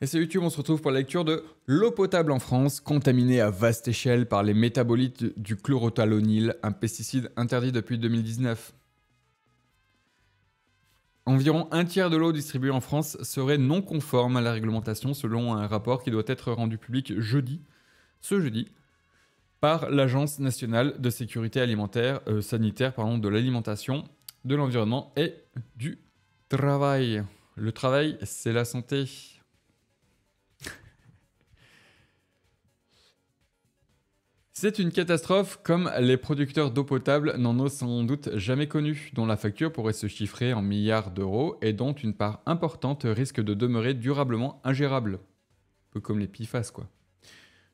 Et c'est YouTube, on se retrouve pour la lecture de L'eau potable en France, contaminée à vaste échelle par les métabolites du chlorothalonil, un pesticide interdit depuis 2019. Environ un tiers de l'eau distribuée en France serait non conforme à la réglementation selon un rapport qui doit être rendu public jeudi, ce jeudi, par l'Agence nationale de sécurité alimentaire, euh, sanitaire, pardon, de l'alimentation, de l'environnement et du travail. Le travail, c'est la santé. C'est une catastrophe comme les producteurs d'eau potable n'en ont sans doute jamais connu, dont la facture pourrait se chiffrer en milliards d'euros et dont une part importante risque de demeurer durablement ingérable. Un peu comme les PIFAS quoi.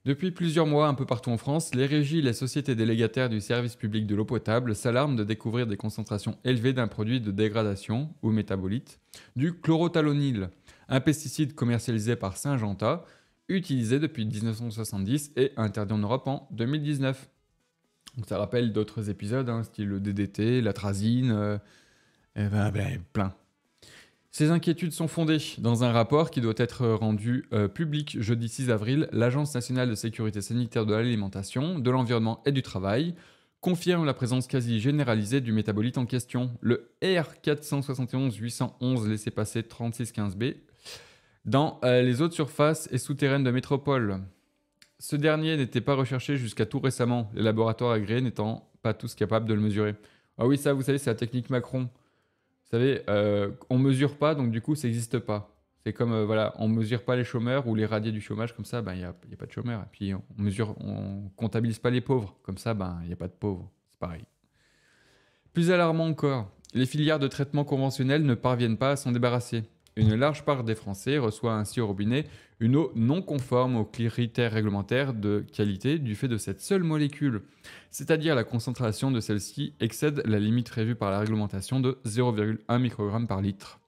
Depuis plusieurs mois, un peu partout en France, les régies et les sociétés délégataires du service public de l'eau potable s'alarment de découvrir des concentrations élevées d'un produit de dégradation, ou métabolite, du chlorothalonil, un pesticide commercialisé par saint Syngenta, utilisé depuis 1970 et interdit en Europe en 2019. ça rappelle d'autres épisodes, hein, style le DDT, la euh, et ben, ben, plein. Ces inquiétudes sont fondées. Dans un rapport qui doit être rendu euh, public jeudi 6 avril, l'Agence nationale de sécurité sanitaire de l'alimentation, de l'environnement et du travail confirme la présence quasi généralisée du métabolite en question. Le R471-811 laissé passer 3615B dans euh, les autres surfaces et souterraines de métropole. Ce dernier n'était pas recherché jusqu'à tout récemment, les laboratoires agréés n'étant pas tous capables de le mesurer. Ah oui, ça, vous savez, c'est la technique Macron. Vous savez, euh, on mesure pas, donc du coup, ça n'existe pas. C'est comme, euh, voilà, on mesure pas les chômeurs ou les radiers du chômage, comme ça, ben, il ben, n'y a, pas de chômeurs. Et puis, on mesure, on comptabilise pas les pauvres, comme ça, ben, il n'y a pas de pauvres. C'est pareil. Plus alarmant encore, les filières de traitement conventionnel ne parviennent pas à s'en débarrasser. Une large part des Français reçoit ainsi au robinet une eau non conforme aux critères réglementaires de qualité du fait de cette seule molécule, c'est-à-dire la concentration de celle-ci excède la limite prévue par la réglementation de 0,1 microgramme par litre.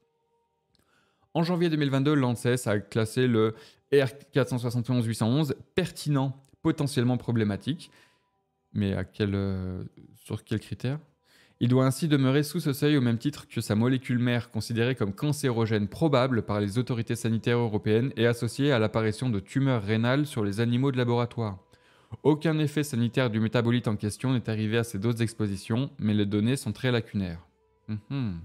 En janvier 2022, l'ANSES a classé le R471-811 pertinent, potentiellement problématique. Mais à quel, euh, sur quels critères il doit ainsi demeurer sous ce seuil au même titre que sa molécule mère considérée comme cancérogène probable par les autorités sanitaires européennes et associée à l'apparition de tumeurs rénales sur les animaux de laboratoire. Aucun effet sanitaire du métabolite en question n'est arrivé à ces doses d'exposition, mais les données sont très lacunaires. Mhm.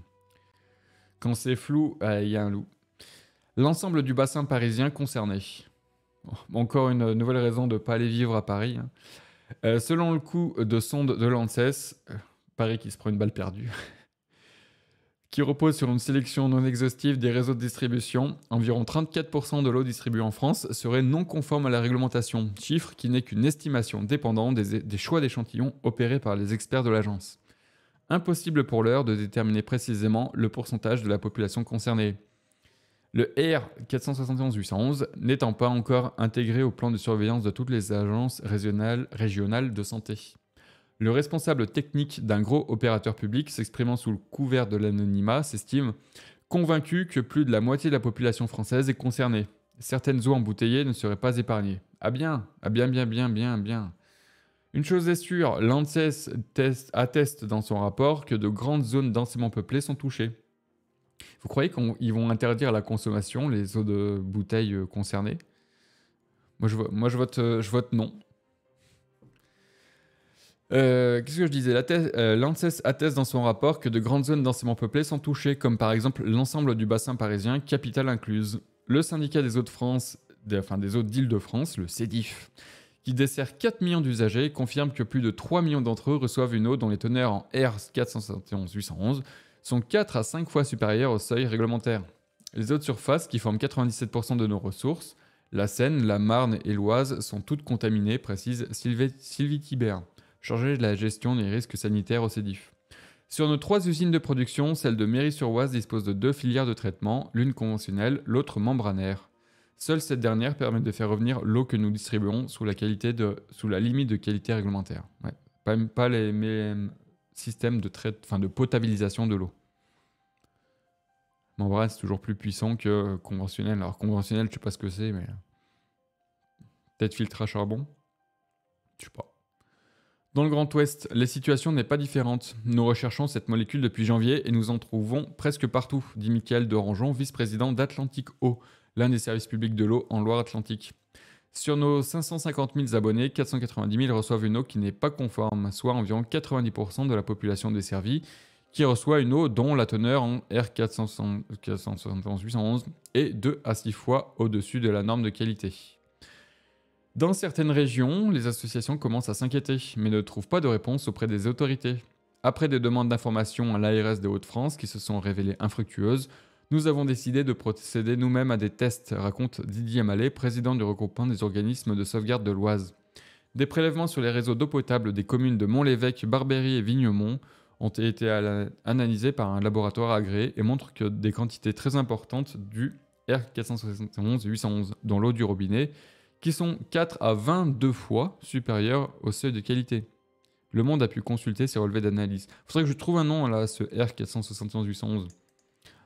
Quand c'est flou, euh, il y a un loup. L'ensemble du bassin parisien concerné. encore une nouvelle raison de ne pas aller vivre à Paris. Hein. Euh, selon le coup de sonde de l'ANSES, euh, Paris qui se prend une balle perdue. qui repose sur une sélection non exhaustive des réseaux de distribution. Environ 34% de l'eau distribuée en France serait non conforme à la réglementation, chiffre qui n'est qu'une estimation dépendante des, choix d'échantillons opérés par les experts de l'agence. Impossible pour l'heure de déterminer précisément le pourcentage de la population concernée. Le R 471-811 n'étant pas encore intégré au plan de surveillance de toutes les agences régionales de santé. Le responsable technique d'un gros opérateur public s'exprimant sous le couvert de l'anonymat s'estime convaincu que plus de la moitié de la population française est concernée. Certaines eaux embouteillées ne seraient pas épargnées. Ah bien, ah bien, bien, bien, bien, bien. Une chose est sûre, l'ANSES atteste dans son rapport que de grandes zones densément peuplées sont touchées. Vous croyez qu'ils vont interdire la consommation, les eaux de bouteilles concernées moi je, moi je, vote, euh, je vote non. Euh, qu'est-ce que je disais euh, L'ANSES atteste dans son rapport que de grandes zones densément peuplées sont touchées, comme par exemple l'ensemble du bassin parisien, capitale incluse. Le syndicat des eaux de France, enfin des eaux d'Île-de-France, le CEDIF, qui dessert 4 millions d'usagers, confirme que plus de 3 millions d'entre eux reçoivent une eau dont les teneurs en R471-811 sont 4 à 5 fois supérieures au seuil réglementaire. Les eaux de surface, qui forment 97% de nos ressources, la Seine, la Marne et l'Oise sont toutes contaminées, précise Sylvie, Sylvie chargé de la gestion des risques sanitaires au CEDIF. Sur nos trois usines de production, celle de Méry-sur-Oise dispose de deux filières de traitement, l'une conventionnelle, l'autre membranaire. Seule cette dernière permet de faire revenir l'eau que nous distribuons sous la, qualité de, sous la limite de qualité réglementaire. Pas, les mêmes systèmes de, traite, enfin de potabilisation de l'eau. Membrane, c'est toujours plus puissant que conventionnel. Alors conventionnel, je sais pas ce que c'est, mais... Peut-être filtre à charbon Je sais pas. Dans le Grand Ouest, la situation n'est pas différente. Nous recherchons cette molécule depuis janvier et nous en trouvons presque partout, dit Michael Dorangeon, vice-président d'Atlantique Eau, l'un des services publics de l'eau en Loire-Atlantique. Sur nos 550 000 abonnés, 490 000 reçoivent une eau qui n'est pas conforme, soit environ 90% de la population desservie, qui reçoit une eau dont la teneur en R471 est 2 à 6 fois au-dessus de la norme de qualité. Dans certaines régions, les associations commencent à s'inquiéter, mais ne trouvent pas de réponse auprès des autorités. Après des demandes d'information à l'ARS des Hauts-de-France qui se sont révélées infructueuses, nous avons décidé de procéder nous-mêmes à des tests, raconte Didier Mallet, président du regroupement des organismes de sauvegarde de l'Oise. Des prélèvements sur les réseaux d'eau potable des communes de Mont-l'Évêque, Barbery et Vignemont ont été analysés par un laboratoire agréé et montrent que des quantités très importantes du R471-811 dans l'eau du robinet qui sont 4 à 22 fois supérieurs au seuil de qualité. Le Monde a pu consulter ces relevés d'analyse. Il faudrait que je trouve un nom là, ce r 471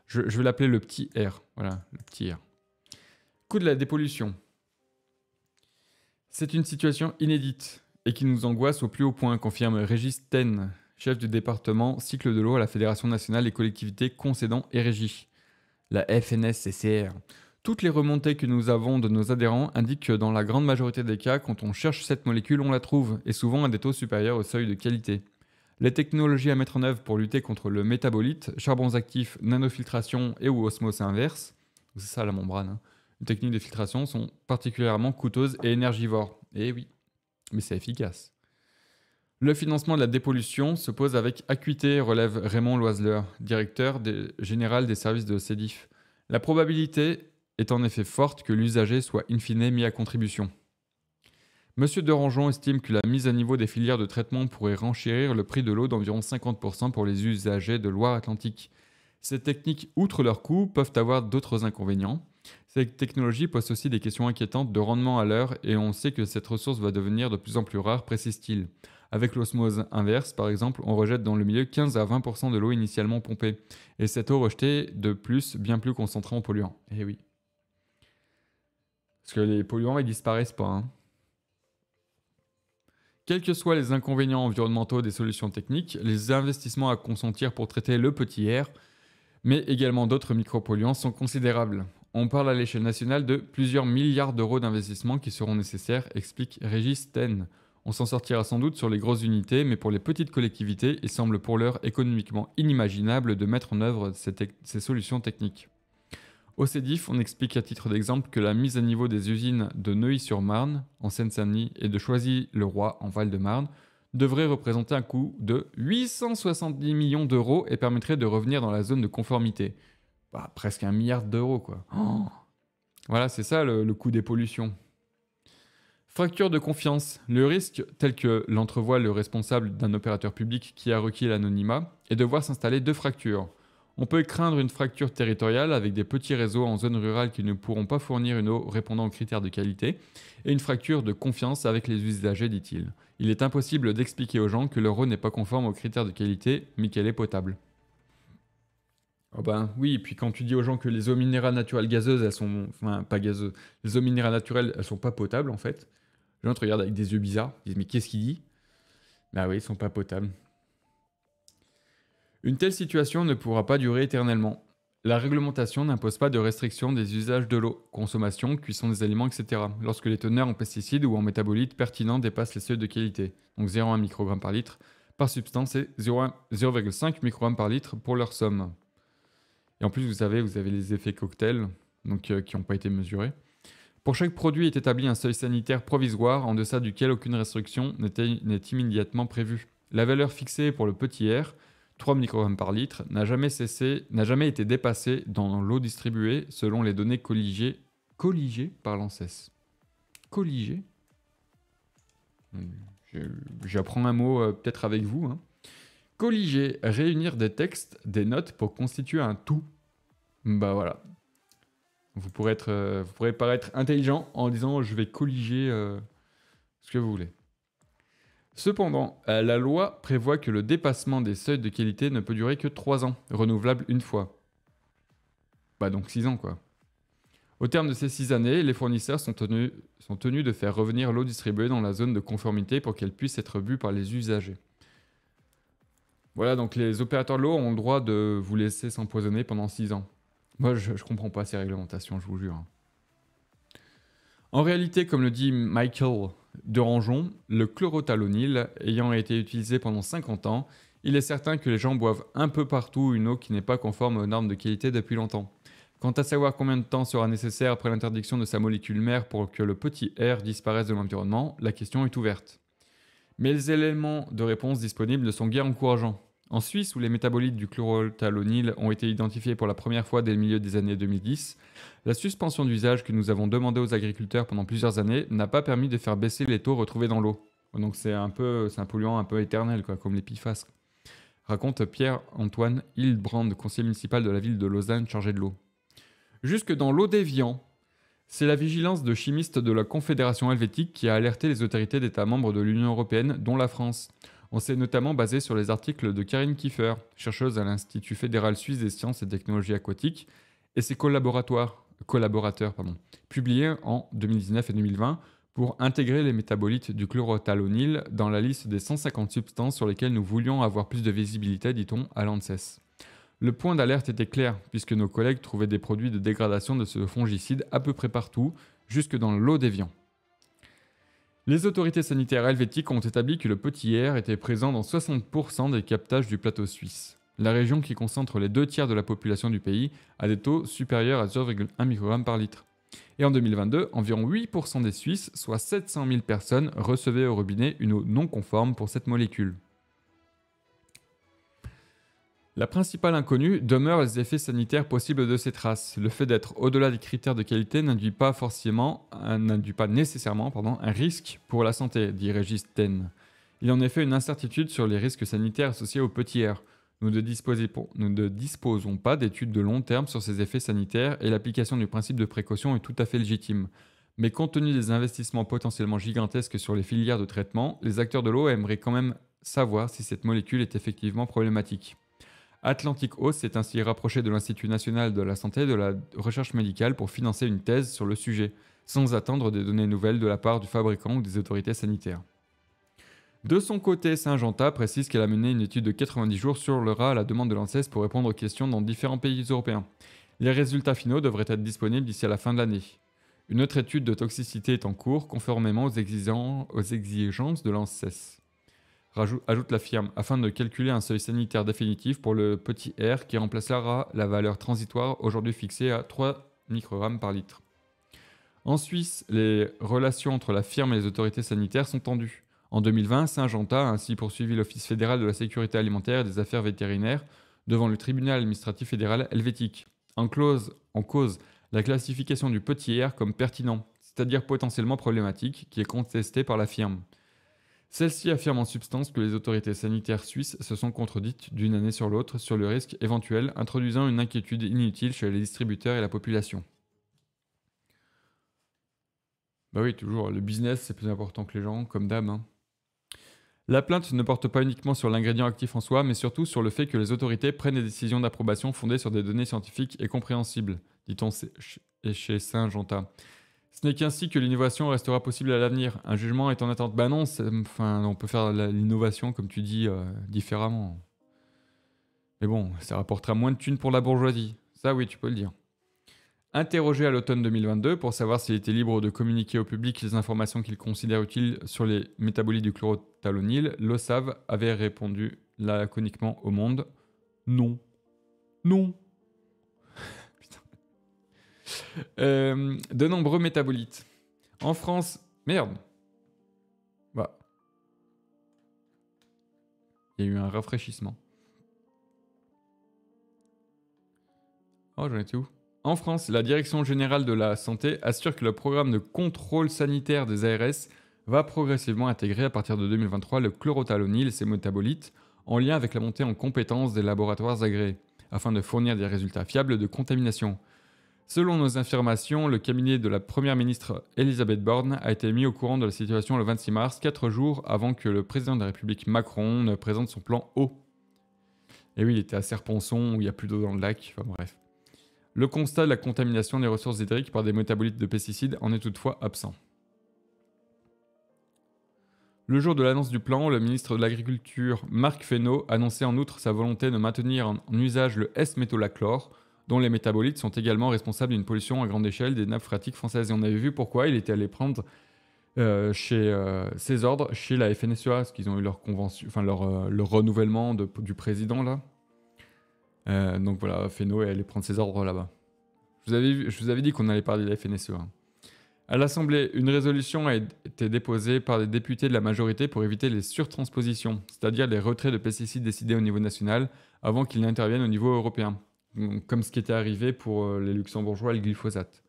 Je, je vais l'appeler le petit R. Voilà, le petit R. Coût de la dépollution. C'est une situation inédite et qui nous angoisse au plus haut point, confirme Régis Ten, chef du département cycle de l'eau à la Fédération nationale des collectivités concédant et régies, la FNSCCR. Toutes les remontées que nous avons de nos adhérents indiquent que dans la grande majorité des cas, quand on cherche cette molécule, on la trouve, et souvent à des taux supérieurs au seuil de qualité. Les technologies à mettre en œuvre pour lutter contre le métabolite, charbons actifs, nanofiltration et ou osmose inverse, c'est ça la membrane, hein, les techniques de filtration sont particulièrement coûteuses et énergivores. Et eh oui, mais c'est efficace. Le financement de la dépollution se pose avec acuité, relève Raymond Loiseleur, directeur général des services de CEDIF. La probabilité est en effet forte que l'usager soit in fine mis à contribution. monsieur Derangeon estime que la mise à niveau des filières de traitement pourrait renchérir le prix de l'eau d'environ 50% pour les usagers de Loire-Atlantique. Ces techniques, outre leurs coûts, peuvent avoir d'autres inconvénients. Ces technologies posent aussi des questions inquiétantes de rendement à l'heure et on sait que cette ressource va devenir de plus en plus rare, précise-t-il. Avec l'osmose inverse, par exemple, on rejette dans le milieu 15 à 20% de l'eau initialement pompée. Et cette eau rejetée, de plus, bien plus concentrée en polluants. Eh oui. Parce que les polluants, ils disparaissent pas. Hein. Quels que soient les inconvénients environnementaux des solutions techniques, les investissements à consentir pour traiter le petit air, mais également d'autres micropolluants, sont considérables. On parle à l'échelle nationale de plusieurs milliards d'euros d'investissements qui seront nécessaires, explique Régis Ten. On s'en sortira sans doute sur les grosses unités, mais pour les petites collectivités, il semble pour l'heure économiquement inimaginable de mettre en œuvre ces solutions techniques. Au CEDIF, on explique à titre d'exemple que la mise à niveau des usines de Neuilly-sur-Marne, en Seine-Saint-Denis, et de Choisy-le-Roi, en Val-de-Marne, devrait représenter un coût de 870 millions d'euros et permettrait de revenir dans la zone de conformité. Bah, presque un milliard d'euros, quoi. Oh. voilà, c'est ça le, le coût des pollutions. Fracture de confiance. Le risque, tel que l'entrevoit le responsable d'un opérateur public qui a requis l'anonymat, est de voir s'installer deux fractures. On peut craindre une fracture territoriale avec des petits réseaux en zone rurale qui ne pourront pas fournir une eau répondant aux critères de qualité, et une fracture de confiance avec les usagers, dit-il. Il est impossible d'expliquer aux gens que leur eau n'est pas conforme aux critères de qualité, mais qu'elle est potable. Oh ben oui, et puis quand tu dis aux gens que les eaux minérales naturelles gazeuses, elles sont... Enfin, pas gazeuses. Les eaux minérales naturelles, elles sont pas potables, en fait. Les gens te regardent avec des yeux bizarres. Ils disent, mais qu'est-ce qu'il dit Bah oui, elles sont pas potables. Une telle situation ne pourra pas durer éternellement. La réglementation n'impose pas de restriction des usages de l'eau, consommation, cuisson des aliments, etc. lorsque les teneurs en pesticides ou en métabolites pertinents dépassent les seuils de qualité, donc 0,1 microgramme par litre par substance et 0,5 microgramme par litre pour leur somme. Et en plus, vous savez, vous avez les effets cocktails, donc euh, qui n'ont pas été mesurés. Pour chaque produit est établi un seuil sanitaire provisoire en deçà duquel aucune restriction n'est immédiatement prévue. La valeur fixée pour le petit R 3 microgrammes par litre, n'a jamais, cessé, n'a jamais été dépassé dans l'eau distribuée selon les données colligées, colligées par l'ANSES. Colligées hmm, J'apprends un mot euh, peut-être avec vous. Hein. Colliger, réunir des textes, des notes pour constituer un tout. Bah voilà. Vous pourrez, être, euh, vous pourrez paraître intelligent en disant je vais colliger euh, ce que vous voulez. Cependant, euh, la loi prévoit que le dépassement des seuils de qualité ne peut durer que 3 ans, renouvelable une fois. Bah donc 6 ans quoi. Au terme de ces 6 années, les fournisseurs sont tenus, sont tenus de faire revenir l'eau distribuée dans la zone de conformité pour qu'elle puisse être bue par les usagers. Voilà, donc les opérateurs de l'eau ont le droit de vous laisser s'empoisonner pendant 6 ans. Moi, je, ne comprends pas ces réglementations, je vous jure. Hein. En réalité, comme le dit Michael de rangeon, le chlorothalonil ayant été utilisé pendant 50 ans, il est certain que les gens boivent un peu partout une eau qui n'est pas conforme aux normes de qualité depuis longtemps. Quant à savoir combien de temps sera nécessaire après l'interdiction de sa molécule mère pour que le petit R disparaisse de l'environnement, la question est ouverte. Mais les éléments de réponse disponibles ne sont guère encourageants. En Suisse, où les métabolites du chlorothalonil ont été identifiés pour la première fois dès le milieu des années 2010, la suspension d'usage que nous avons demandée aux agriculteurs pendant plusieurs années n'a pas permis de faire baisser les taux retrouvés dans l'eau. Donc c'est un peu, polluant un peu éternel, quoi, comme les Raconte Pierre-Antoine Hildebrand, conseiller municipal de la ville de Lausanne chargé de l'eau. Jusque dans l'eau déviant, c'est la vigilance de chimistes de la Confédération helvétique qui a alerté les autorités d'États membres de l'Union européenne, dont la France. On s'est notamment basé sur les articles de Karine Kiefer, chercheuse à l'Institut fédéral suisse des sciences et technologies aquatiques, et ses collaborateurs, publiés en 2019 et 2020 pour intégrer les métabolites du chlorothalonil dans la liste des 150 substances sur lesquelles nous voulions avoir plus de visibilité, dit-on, à l'ANSES. Le point d'alerte était clair, puisque nos collègues trouvaient des produits de dégradation de ce fongicide à peu près partout, jusque dans l'eau des viands. Les autorités sanitaires helvétiques ont établi que le petit air était présent dans 60% des captages du plateau suisse. La région qui concentre les deux tiers de la population du pays a des taux supérieurs à 0,1 microgramme par litre. Et en 2022, environ 8% des Suisses, soit 700 000 personnes, recevaient au robinet une eau non conforme pour cette molécule. La principale inconnue demeure les effets sanitaires possibles de ces traces. Le fait d'être au-delà des critères de qualité n'induit pas forcément, euh, n'induit pas nécessairement, pardon, un risque pour la santé, dit Régis Ten. Il y a en effet une incertitude sur les risques sanitaires associés au petit R. nous ne disposons pas d'études de long terme sur ces effets sanitaires et l'application du principe de précaution est tout à fait légitime. Mais compte tenu des investissements potentiellement gigantesques sur les filières de traitement, les acteurs de l'eau aimeraient quand même savoir si cette molécule est effectivement problématique. Atlantic Host s'est ainsi rapproché de l'Institut national de la santé et de la recherche médicale pour financer une thèse sur le sujet, sans attendre des données nouvelles de la part du fabricant ou des autorités sanitaires. De son côté, Saint-Jean-Tat précise qu'elle a mené une étude de 90 jours sur le rat à la demande de l'ANSES pour répondre aux questions dans différents pays européens. Les résultats finaux devraient être disponibles d'ici à la fin de l'année. Une autre étude de toxicité est en cours, conformément aux, exigences de l'ANSES ajoute la firme, afin de calculer un seuil sanitaire définitif pour le petit r qui remplacera la valeur transitoire aujourd'hui fixée à 3 microgrammes par litre. En Suisse, les relations entre la firme et les autorités sanitaires sont tendues. En 2020, Saint-Genta a ainsi poursuivi l'Office fédéral de la sécurité alimentaire et des affaires vétérinaires devant le tribunal administratif fédéral helvétique. En, en cause, la classification du petit R comme pertinent, c'est-à-dire potentiellement problématique, qui est contestée par la firme. Celle-ci affirme en substance que les autorités sanitaires suisses se sont contredites d'une année sur l'autre sur le risque éventuel, introduisant une inquiétude inutile chez les distributeurs et la population. Bah oui, toujours, le business c'est plus important que les gens, comme d'hab. Hein. La plainte ne porte pas uniquement sur l'ingrédient actif en soi, mais surtout sur le fait que les autorités prennent des décisions d'approbation fondées sur des données scientifiques et compréhensibles, dit-on chez Saint-Jonta. Ce n'est qu'ainsi que l'innovation restera possible à l'avenir. Un jugement est en attente. Ben non, enfin, on peut faire l'innovation, comme tu dis, euh, différemment. Mais bon, ça rapportera moins de thunes pour la bourgeoisie. Ça, oui, tu peux le dire. Interrogé à l'automne 2022 pour savoir s'il était libre de communiquer au public les informations qu'il considère utiles sur les métabolites du chlorothalonil, l'OSAV avait répondu laconiquement au monde Non. Non. Euh, de nombreux métabolites. En France, merde. Bah. Il y a eu un rafraîchissement. Oh, j'en étais où En France, la Direction générale de la santé assure que le programme de contrôle sanitaire des ARS va progressivement intégrer à partir de 2023 le chlorothalonil et ses métabolites en lien avec la montée en compétence des laboratoires agréés, afin de fournir des résultats fiables de contamination. Selon nos informations, le cabinet de la Première ministre Elisabeth Borne a été mis au courant de la situation le 26 mars, 4 jours avant que le président de la République Macron ne présente son plan O. Et oui, il était à Serponçon où il n'y a plus d'eau dans le lac, enfin bref. Le constat de la contamination des ressources hydriques par des métabolites de pesticides en est toutefois absent. Le jour de l'annonce du plan, le ministre de l'Agriculture Marc Fesneau annonçait en outre sa volonté de maintenir en usage le S-métolachlore, dont les métabolites sont également responsables d'une pollution à grande échelle des nappes phréatiques françaises. Et on avait vu pourquoi il était allé prendre euh, chez euh, ses ordres chez la FNSEA, parce qu'ils ont eu leur convention, enfin leur, euh, le renouvellement de, du président là. donc voilà, FENO est allé prendre ses ordres là-bas. Je vous avais, je vous avais dit qu'on allait parler de la FNSEA. À l'Assemblée, une résolution a été déposée par les députés de la majorité pour éviter les surtranspositions, c'est-à-dire les retraits de pesticides décidés au niveau national avant qu'ils n'interviennent au niveau européen comme ce qui était arrivé pour euh, les Luxembourgeois et le glyphosate.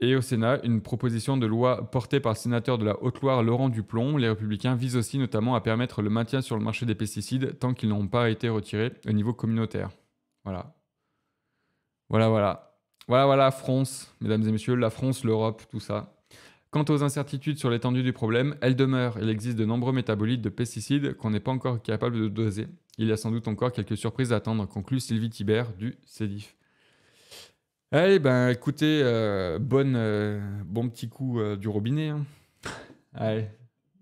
Et au Sénat, une proposition de loi portée par le sénateur de la Haute-Loire Laurent Duplon, les Républicains, visent aussi notamment à permettre le maintien sur le marché des pesticides tant qu'ils n'ont pas été retirés au niveau communautaire. Voilà. Voilà, voilà. Voilà, voilà, France, mesdames et messieurs, la France, l'Europe, tout ça. Quant aux incertitudes sur l'étendue du problème, elles demeurent. Il existe de nombreux métabolites de pesticides qu'on n'est pas encore capable de doser. Il y a sans doute encore quelques surprises à attendre, conclut Sylvie Thibert du CEDIF. Allez, ben écoutez, euh, bonne, euh, bon petit coup euh, du robinet. Hein. Allez,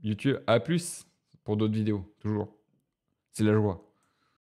YouTube, à plus pour d'autres vidéos, toujours. C'est la joie.